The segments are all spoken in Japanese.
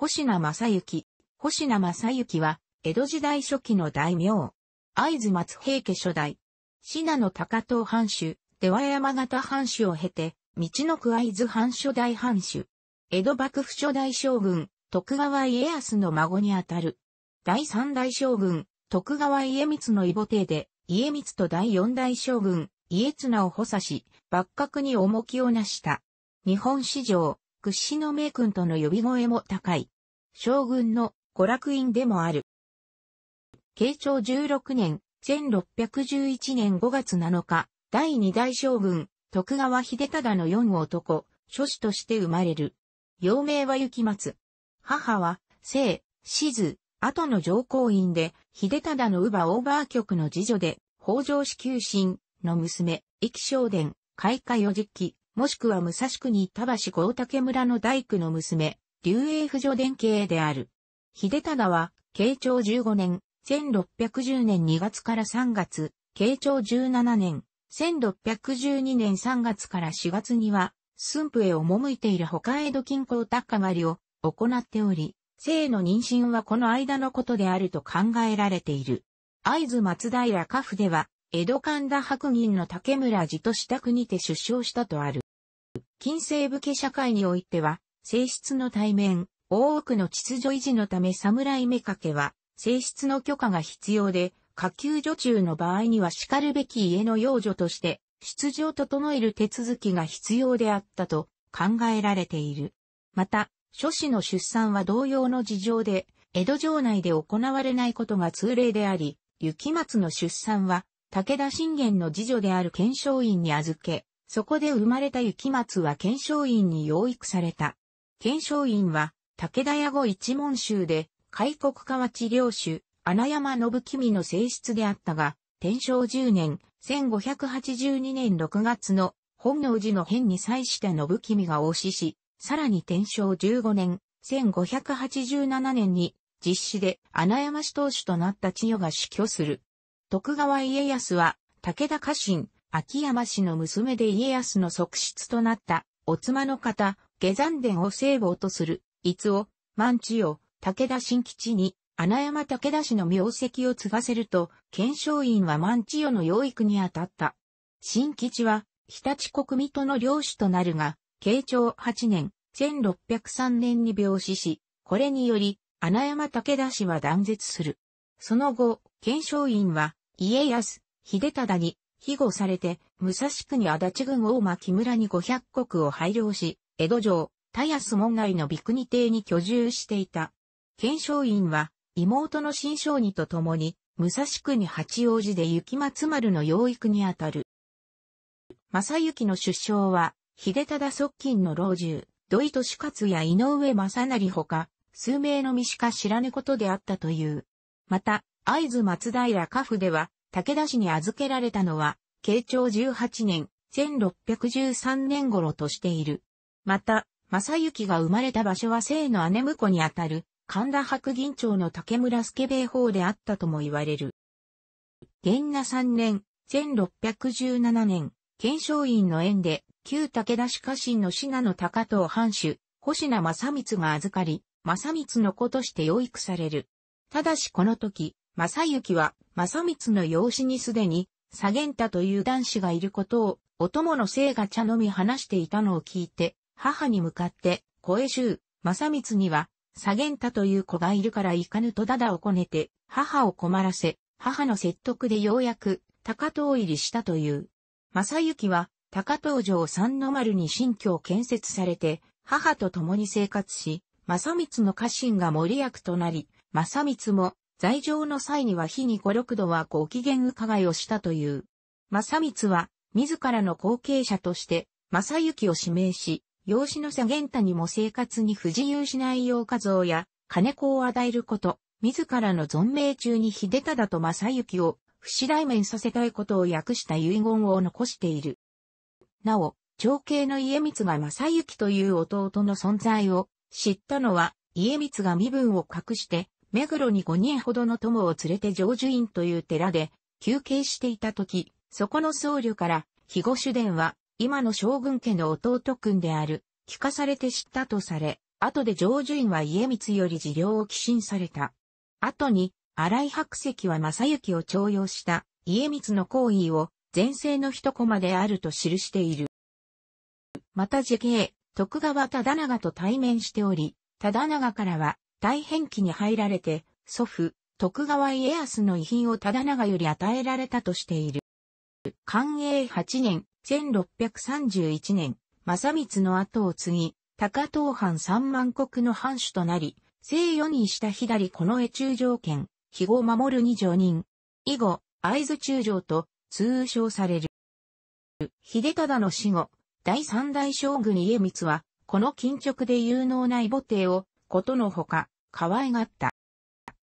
星名正幸。星名正幸は、江戸時代初期の大名。会津松平家初代。信濃高藤藩主、出羽山形藩主を経て、道の区会津藩初代藩主。江戸幕府初代将軍、徳川家康の孫にあたる。第三代将軍、徳川家光の異母帝で、家光と第四代将軍、家綱を補佐し、幕閣に重きをなした。日本史上、屈指の名君との呼び声も高い。将軍の娯楽院でもある。慶長16年、1611年5月7日、第二代将軍、徳川秀忠の四男、諸子として生まれる。幼名は雪松。母は、聖、静、後の上皇院で、秀忠の乳母オーバー局の次女で、北条氏旧臣の娘、生正殿、開花四時期、もしくは武蔵国田橋郷竹村の大工の娘、竜英婦女伝慶である。秀忠は、慶長15年、1610年2月から3月、慶長17年、1612年3月から4月には、駿府へ赴いている他江戸近郊高狩りを行っており、生の妊娠はこの間のことであると考えられている。会津松平家府では、江戸神田白銀の竹村寺と支度にて出生したとある。近世武家社会においては、性質の対面、大奥の秩序維持のため侍目掛けは、性質の許可が必要で、下級女中の場合には叱るべき家の養女として、出場を整える手続きが必要であったと考えられている。また、諸子の出産は同様の事情で、江戸城内で行われないことが通例であり、雪松の出産は、武田信玄の次女である検証院に預け、そこで生まれた雪松は検証院に養育された。検証院は、武田屋後一門衆で、開国河治領主、穴山信君の正室であったが、天正10年、1582年6月の本能寺の変に際した信君が応死し、さらに天正15年、1587年に実施で穴山氏当主となった千代が死去する。徳川家康は武田家臣、秋山氏の娘で家康の側室となった、お妻の方、下山殿を聖母とする、伊津を、万千代、武田新吉に、穴山武田氏の名跡を継がせると、検証院は万千代の養育に当たった。新吉は、日立国民との領主となるが、慶長8年、1603年に病死し、これにより、穴山武田氏は断絶する。その後、検証院は、家康、秀忠に、庇護されて、武蔵区に足立郡大間木村に500国を配慮し、江戸城、田安門内のビクニ邸に居住していた。検証院は、妹の新商人と共に、武蔵区に八王子で雪松丸の養育にあたる。正幸の出生は、秀忠側近の老中、土井利勝や井上正成ほか、数名の身しか知らぬことであったという。また、会津松平家府では、武田氏に預けられたのは、慶長18年、1613年頃としている。また、正幸が生まれた場所は生の姉婿にあたる、神田白銀町の竹村助兵法であったとも言われる。元那3年、1617年、検証院の縁で、旧武田氏家臣の信濃高藤藩主、星名正光が預かり、正光の子として養育される。ただしこの時、正幸は、正光の養子にすでに、左源太という男子がいることを、お供の生が茶飲み話していたのを聞いて、母に向かって、声衆、正光には、左源太という子がいるから行かぬとだだをこねて、母を困らせ、母の説得でようやく、高遠入りしたという。正幸は、高藤城三の丸に新居を建設されて、母と共に生活し、正光の家臣が森役となり、正光も在場の際には日に五六度はご機嫌伺いをしたという。正光は、自らの後継者として、正幸を指名し、養子の佐玄太にも生活に不自由しないう家像や、金子を与えること、自らの存命中に秀忠と正幸を不死代面させたいことを訳した遺言を残している。なお、長兄の家光が正幸という弟の存在を知ったのは、家光が身分を隠して目黒に5人ほどの友を連れて上就院という寺で休憩していた時、そこの僧侶から、肥後主伝は、今の将軍家の弟君である、聞かされて知ったとされ、後で上就院は家光より治療を寄進された。後に、荒井白石は正幸を徴用した家光の行為を前世の一コマであると記している。また時系、徳川忠長と対面しており、忠長からは大変期に入られて、祖父、徳川家康の遺品を忠長より与えられたとしている。寛永8年、1631年、正光の後を継ぎ、高東藩三万国の藩主となり、西四にした左この絵中条件、肥後守る二条人。以後、合津中条と通称される。秀忠の死後、第三代将軍家光は、この金直で有能な異母帝をことのほか、可愛がった。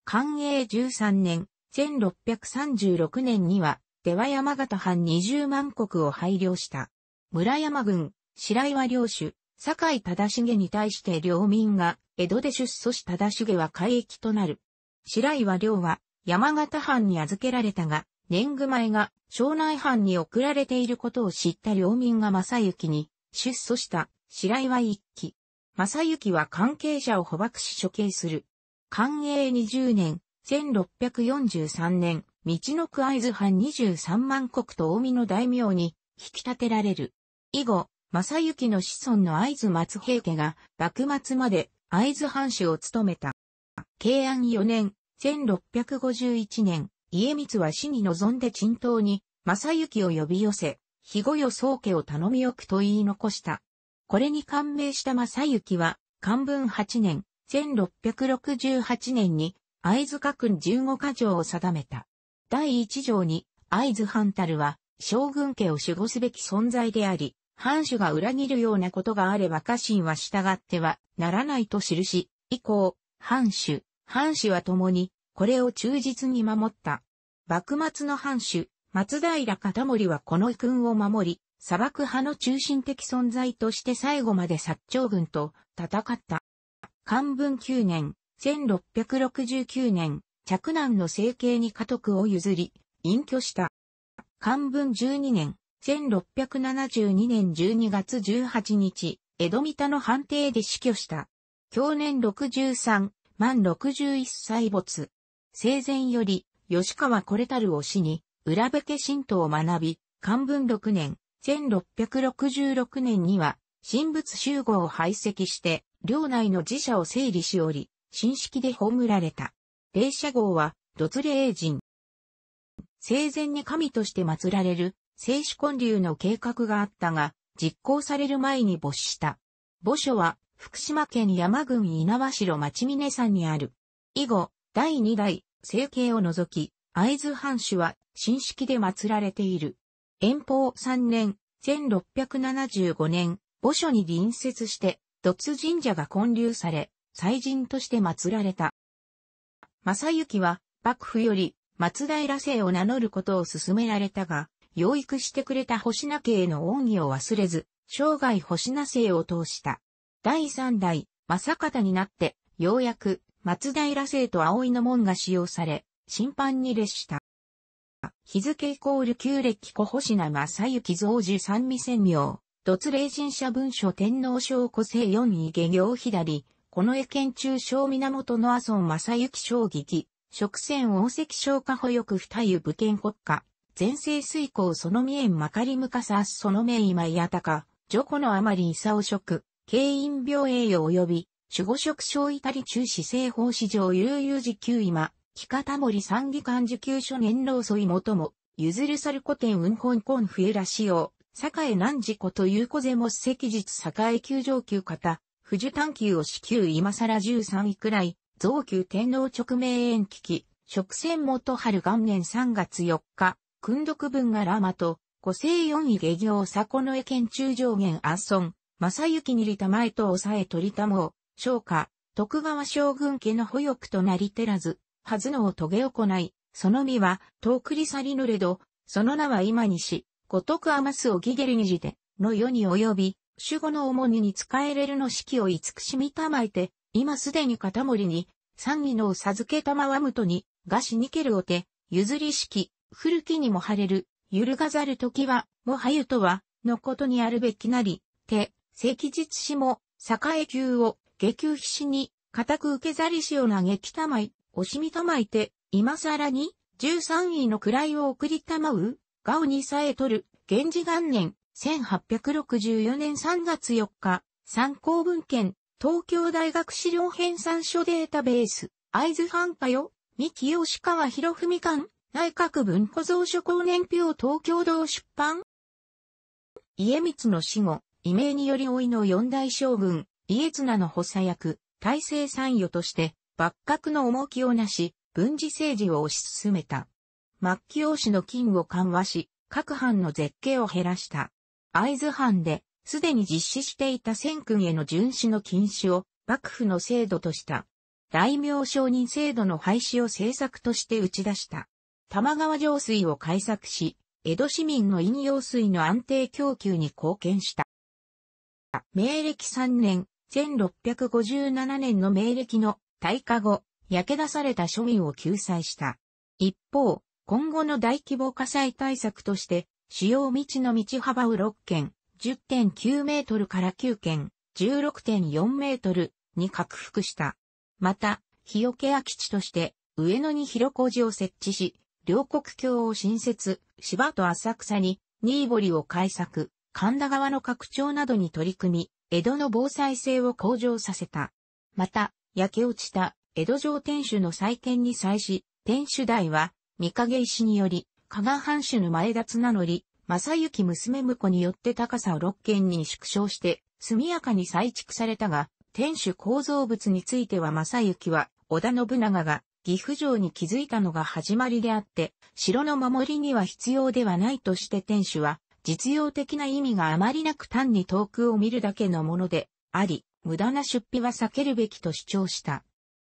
寛永13年、1636年には、出羽山形藩20万国を配慮した。村山軍、白岩領主、堺井忠重に対して領民が、江戸で出祖し忠重は海域となる。白岩領は、山形藩に預けられたが、年貢前が庄内藩に送られていることを知った領民が正幸に出祖した白岩一揆。正幸は関係者を捕獲し処刑する。寛永20年、1643年、道の区会津藩23万国と大見の大名に引き立てられる。以後、正幸の子孫の会津松平家が幕末まで会津藩主を務めた。慶安4年、1651年、家光は死に臨んで沈東に正幸を呼び寄せ、肥後よ宗家を頼み置くと言い残した。これに感銘した正幸は、漢文8年、1668年に、会津各15か条を定めた。第1条に、会津半樽は、将軍家を守護すべき存在であり、藩主が裏切るようなことがあれば家臣は従ってはならないと記し、以降、藩主、藩主は共に、これを忠実に守った。幕末の藩主、松平片森はこの君を守り、砂漠派の中心的存在として最後まで薩長軍と戦った。漢文9年、1669年、嫡男の政権に家督を譲り、隠居した。漢文12年、1672年12月18日、江戸三田の判定で死去した。去年63、満61歳没。生前より、吉川これたるを死に、裏部家神道を学び、漢文6年、1666年には、神仏集合を排斥して、領内の寺社を整理しおり、新式で葬られた。霊社号は、ド霊人。生前に神として祀られる、聖主建立の計画があったが、実行される前に没した。墓所は、福島県山郡稲代町峰山にある。以後、第2代、聖形を除き、会津藩主は、新式で祀られている。遠方3年、1675年、墓所に隣接して、突神社が建立され、祭神として祀られた。正幸は、幕府より、松平姓を名乗ることを勧められたが、養育してくれた星名家への恩義を忘れず、生涯星名姓を通した。第三代、正方になって、ようやく、松平姓と葵の門が使用され、審判に列した。日付イコール旧暦小星名正幸造寺三味千明、突霊神社文書天皇賞個性四位下行左、この絵県中小源の阿蘇正幸小劇、食船王石小家保育二湯武県国家、前世水行その見えまかりむかさそのめいまいあたか、女子のあまりいさお食、経院病栄誉及び、守護職小いたり中死生法史上悠々寺給今、北方森参議官受給所年老添元も、譲る猿古典運本こん。えらしよう、栄何事故という小瀬も赤日栄球上級方、富士探求を支給今更13位くらい、増給天皇直命延期期、職船元春元年3月4日、訓読文がラマと、五世四位下行佐古の江県中上元安村、正幸にりた前と抑え取りたもう、昇華、徳川将軍家の保育となりてらず、はずのを遂げ行い、その身は、遠くり去りぬれど、その名は今にし、ごとく余すをぎげりにじて、の世に及び、守護の重荷に使えれるの式を慈しみたまえて、今すでに片森に、三義のを授けたまわむとに、がしにけるおて、譲り式、古きにも晴れる、揺るがざる時は、もはゆとは、のことにあるべきなり、て、石日しも、栄級を、下級必死に、固く受けざりしを嘆きたまい、惜しみたまいて、今更に、13位の位を送りたまう、ガオにさえ取る、源氏元年、1864年3月4日、参考文献、東京大学資料編参書データベース、会津藩家よ、三木吉川博文館、内閣文庫蔵書公年表東京堂出版。家光の死後、異名により老いの四大将軍、家綱の補佐役、大政参与として、幕閣の重きをなし、軍事政治を推し進めた。末期王子の金を緩和し、各藩の絶景を減らした。会津藩で、すでに実施していた戦君への巡視の禁止を幕府の制度とした。大名承認制度の廃止を政策として打ち出した。玉川上水を改作し、江戸市民の飲用水の安定供給に貢献した。明暦3年、1657年の明暦の退化後、焼け出された庶民を救済した。一方、今後の大規模火災対策として、主要道の道幅を6件、10.9メートルから9件、16.4メートルに拡幅した。また、日よけ空き地として、上野に広小路を設置し、両国橋を新設、芝と浅草に、新堀を開作、神田川の拡張などに取り組み、江戸の防災性を向上させた。また、焼け落ちた江戸城天守の再建に際し、天守台は、三影石により、加賀藩主の前田綱則、正幸娘婿によって高さを6軒に縮小して、速やかに再築されたが、天守構造物については正幸は、織田信長が、岐阜城に築いたのが始まりであって、城の守りには必要ではないとして天守は、実用的な意味があまりなく単に遠くを見るだけのものであり、無駄な出費は避けるべきと主張した。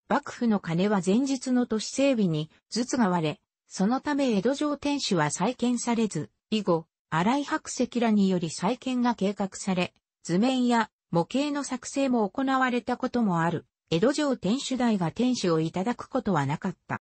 幕府の金は前日の都市整備に、ずつが割れ、そのため江戸城天守は再建されず、以後、荒井白石らにより再建が計画され、図面や模型の作成も行われたこともある。江戸城天守台が天守をいただくことはなかった。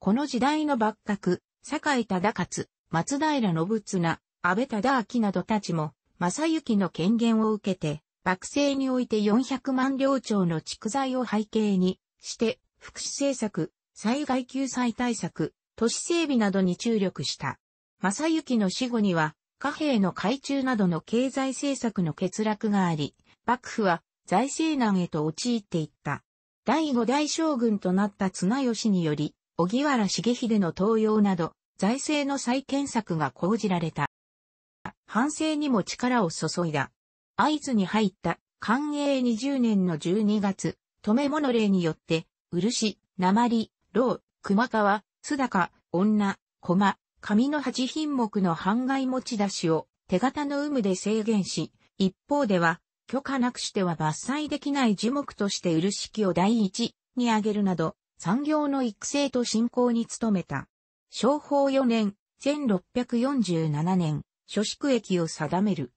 この時代の幕閣、坂井忠勝、松平信綱、安倍忠明などたちも、正幸の権限を受けて、幕政において400万両町の蓄財を背景にして、福祉政策、災害救済対策、都市整備などに注力した。正幸の死後には、貨幣の改鋳などの経済政策の欠落があり、幕府は財政難へと陥っていった。第五代将軍となった綱吉により、小木原重秀の登用など、財政の再建策が講じられた。反省にも力を注いだ。合図に入った寛永20年の12月、止め物令によって、漆、鉛、牢、熊川、須高、女、駒、紙の8品目の半外持ち出しを手形の有無で制限し、一方では、許可なくしては伐採できない樹木として漆器を第一に挙げるなど、産業の育成と振興に努めた。商法4年、1647年、諸宿益を定める。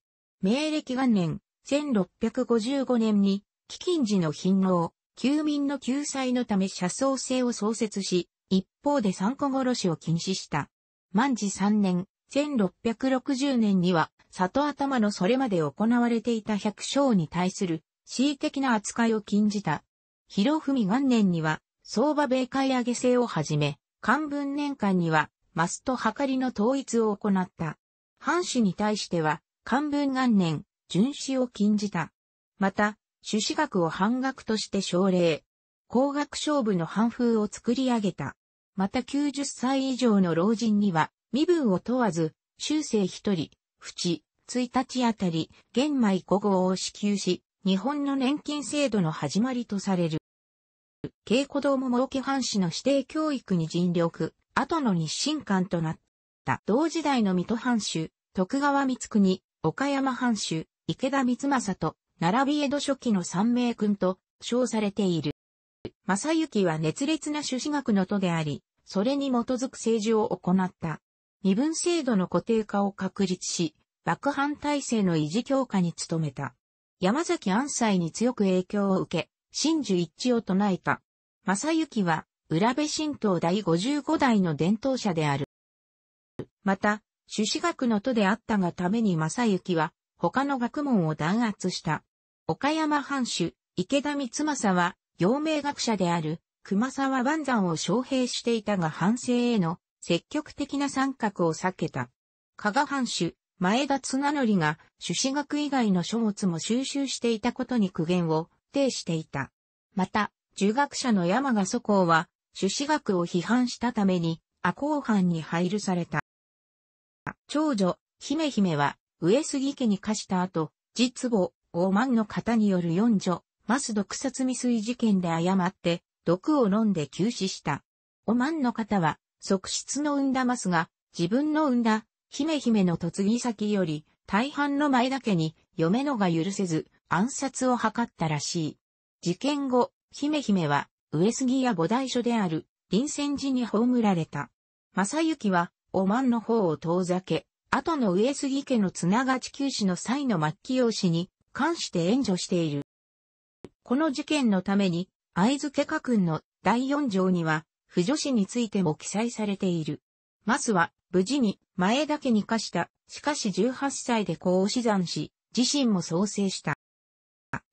明暦元年、1655年に、飢金時の貧乏、休民の救済のため車窓制を創設し、一方で三個殺しを禁止した。万治3年、1660年には、里頭のそれまで行われていた百姓に対する、恣意的な扱いを禁じた。広文元年には、相場米買い上げ制をはじめ、漢文年間には、マスとはかりの統一を行った。藩主に対しては、漢文元年、巡視を禁じた。また、朱子学を半額として奨励。工学勝負の半風を作り上げた。また90歳以上の老人には、身分を問わず、修正一人、淵、1日あたり、玄米5号を支給し、日本の年金制度の始まりとされる。稽古堂も儲け藩士の指定教育に尽力、後の日清館となった。同時代の水戸藩主、徳川光国、岡山藩主、池田光政と、並び江戸初期の三名君と称されている。正幸は熱烈な朱子学の徒であり、それに基づく政治を行った。身分制度の固定化を確立し、幕藩体制の維持強化に努めた。山崎安西に強く影響を受け、真珠一致を唱えた。正幸は、浦部神道第55代の伝統者である。また、朱子学の徒であったがために正幸は、他の学問を弾圧した。岡山藩主、池田光政は、陽明学者である、熊沢万山を招聘していたが反省への積極的な参画を避けた。加賀藩主、前田綱則が、朱子学以外の書物も収集していたことに苦言を呈していた。また、儒学者の山賀祖公は、朱子学を批判したために、赤公藩に配慮された。長女、姫姫は、上杉家に課した後、実母、王満の方による四女、マス毒殺未遂事件で誤って、毒を飲んで急死した。まんの方は、側室の産んだマスが、自分の産んだ、姫姫の嫁ぎ先より、大半の前だけに、嫁のが許せず、暗殺を図ったらしい。事件後、姫姫は、上杉や菩提所である、臨戦時に葬られた。正幸は、オマンの方を遠ざけ、後の上杉家の綱が地球史の際の末期用紙に関して援助している。この事件のために、藍付家君の第4条には、不女子についても記載されている。まずは、無事に前だけに課した、しかし18歳で子を死産し、自身も創生した。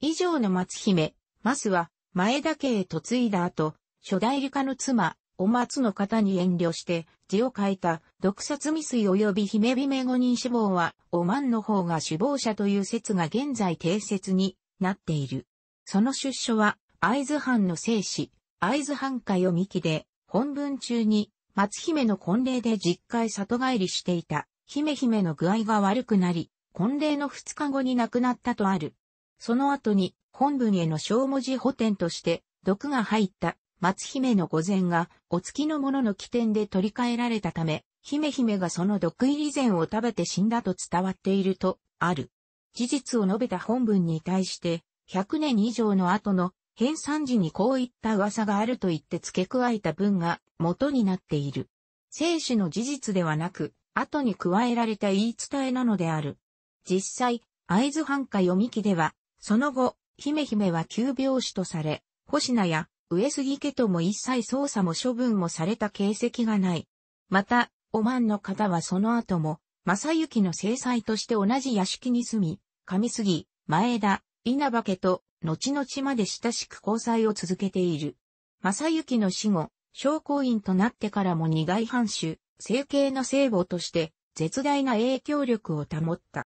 以上の松姫、まずは、前田家へ嫁いだ後、初代理科の妻、お松の方に遠慮して字を書いた毒殺未遂及び姫姫五人死亡はお万の方が首謀者という説が現在定説になっている。その出所は会津藩の生死、会津藩会を見記で本文中に松姫の婚礼で実家へ里帰りしていた姫姫の具合が悪くなり婚礼の二日後に亡くなったとある。その後に本文への小文字補填として毒が入った松姫の御前が、お月の者の起点で取り替えられたため、姫姫がその毒入り膳を食べて死んだと伝わっていると、ある。事実を述べた本文に対して、100年以上の後の編纂時にこういった噂があると言って付け加えた文が元になっている。生死の事実ではなく、後に加えられた言い伝えなのである。実際、会津藩華読み記では、その後、姫姫は急病死とされ、保科や上杉家とも一切捜査も処分もされた形跡がない。また、お万の方はその後も、正幸の制裁として同じ屋敷に住み、上杉、前田、稲葉家と、後々まで親しく交際を続けている。正幸の死後、商工員となってからも二外藩主、政経の聖母として、絶大な影響力を保った。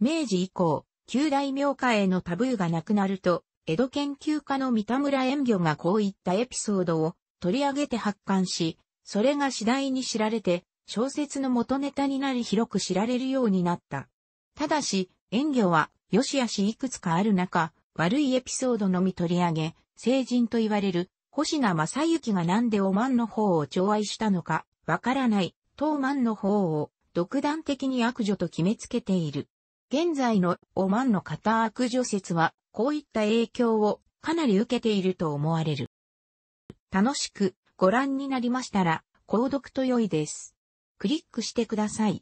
明治以降、旧大名家へのタブーがなくなると、江戸研究家の三田村遠魚がこういったエピソードを取り上げて発刊し、それが次第に知られて、小説の元ネタになり広く知られるようになった。ただし、遠魚は、よしあしいくつかある中、悪いエピソードのみ取り上げ、成人と言われる、星名正幸がなんでおまんの方を寵愛したのか、わからない、当まんの方を、独断的に悪女と決めつけている。現在のおまんの片悪女説はこういった影響をかなり受けていると思われる。楽しくご覧になりましたら、購読と良いです。クリックしてください。